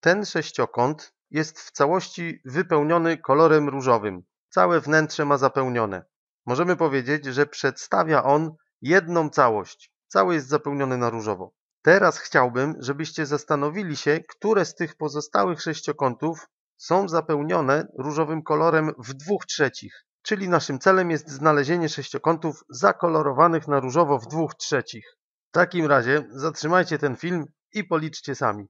Ten sześciokąt jest w całości wypełniony kolorem różowym. Całe wnętrze ma zapełnione. Możemy powiedzieć, że przedstawia on jedną całość. Cały jest zapełniony na różowo. Teraz chciałbym, żebyście zastanowili się, które z tych pozostałych sześciokątów są zapełnione różowym kolorem w dwóch trzecich. Czyli naszym celem jest znalezienie sześciokątów zakolorowanych na różowo w dwóch trzecich. W takim razie zatrzymajcie ten film i policzcie sami.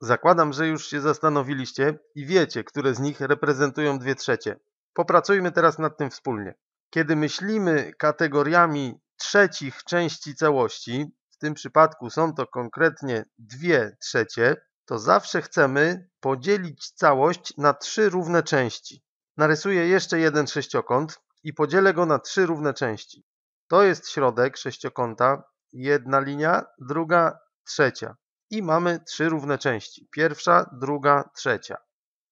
Zakładam, że już się zastanowiliście i wiecie, które z nich reprezentują dwie trzecie. Popracujmy teraz nad tym wspólnie. Kiedy myślimy kategoriami trzecich części całości, w tym przypadku są to konkretnie dwie trzecie, to zawsze chcemy podzielić całość na trzy równe części. Narysuję jeszcze jeden sześciokąt i podzielę go na trzy równe części. To jest środek sześciokąta, jedna linia, druga, trzecia. I mamy trzy równe części. Pierwsza, druga, trzecia.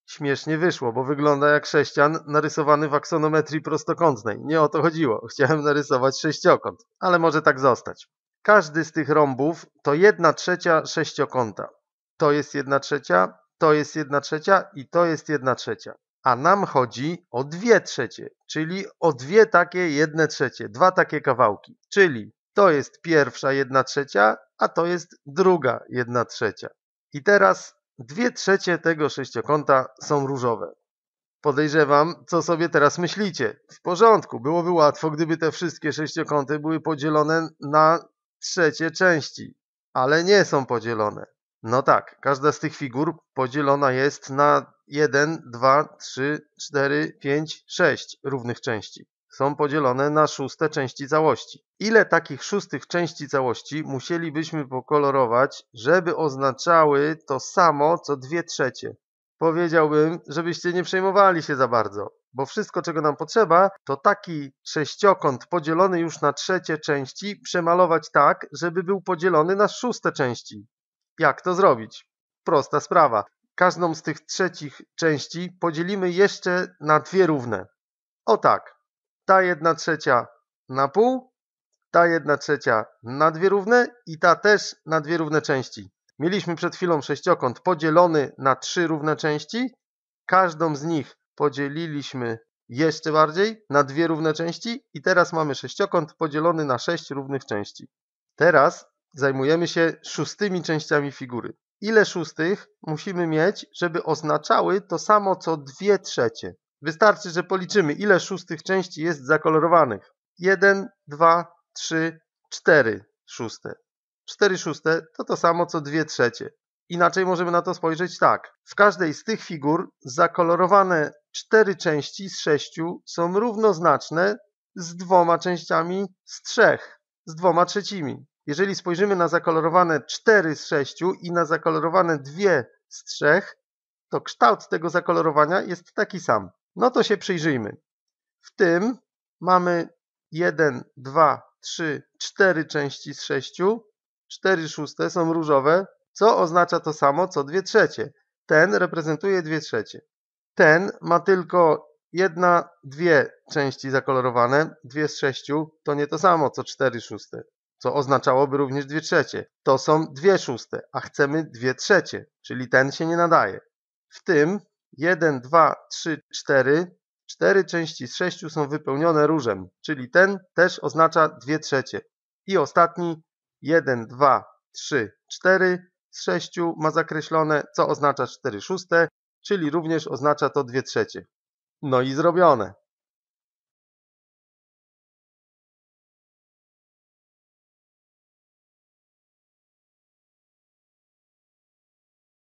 Śmiesznie wyszło, bo wygląda jak sześcian narysowany w aksonometrii prostokątnej. Nie o to chodziło. Chciałem narysować sześciokąt, ale może tak zostać. Każdy z tych rąbów to jedna trzecia sześciokąta. To jest jedna trzecia, to jest jedna trzecia i to jest jedna trzecia. A nam chodzi o dwie trzecie, czyli o dwie takie jedne trzecie, dwa takie kawałki. Czyli to jest pierwsza jedna trzecia a to jest druga 1 trzecia. I teraz 2 trzecie tego sześciokąta są różowe. Podejrzewam, co sobie teraz myślicie. W porządku, byłoby łatwo, gdyby te wszystkie sześciokąty były podzielone na trzecie części, ale nie są podzielone. No tak, każda z tych figur podzielona jest na 1, 2, 3, 4, 5, 6 równych części są podzielone na szóste części całości. Ile takich szóstych części całości musielibyśmy pokolorować, żeby oznaczały to samo co dwie trzecie? Powiedziałbym, żebyście nie przejmowali się za bardzo, bo wszystko czego nam potrzeba to taki sześciokąt podzielony już na trzecie części przemalować tak, żeby był podzielony na szóste części. Jak to zrobić? Prosta sprawa. Każdą z tych trzecich części podzielimy jeszcze na dwie równe. O tak ta jedna trzecia na pół, ta jedna trzecia na dwie równe i ta też na dwie równe części. Mieliśmy przed chwilą sześciokąt podzielony na trzy równe części. Każdą z nich podzieliliśmy jeszcze bardziej na dwie równe części i teraz mamy sześciokąt podzielony na sześć równych części. Teraz zajmujemy się szóstymi częściami figury. Ile szóstych musimy mieć, żeby oznaczały to samo co dwie trzecie? Wystarczy, że policzymy, ile szóstych części jest zakolorowanych. 1, 2, 3, 4 szóste. 4 szóste to to samo co 2 trzecie. Inaczej możemy na to spojrzeć tak. W każdej z tych figur zakolorowane 4 części z 6 są równoznaczne z dwoma częściami z 3, z dwoma trzecimi. Jeżeli spojrzymy na zakolorowane 4 z 6 i na zakolorowane 2 z 3, to kształt tego zakolorowania jest taki sam. No to się przyjrzyjmy. W tym mamy 1, 2, 3, 4 części z 6. 4 szóste są różowe, co oznacza to samo co 2 trzecie. Ten reprezentuje 2 trzecie. Ten ma tylko 1, 2 części zakolorowane, 2 z 6 to nie to samo co 4 szóste, co oznaczałoby również 2 trzecie. To są 2 szóste, a chcemy 2 trzecie, czyli ten się nie nadaje. W tym 1, 2, 3, 4. Cztery części z sześciu są wypełnione różem, czyli ten też oznacza 2 trzecie. I ostatni 1, 2, 3, 4 z sześciu ma zakreślone, co oznacza 4 szóste, czyli również oznacza to 2 trzecie. No i zrobione.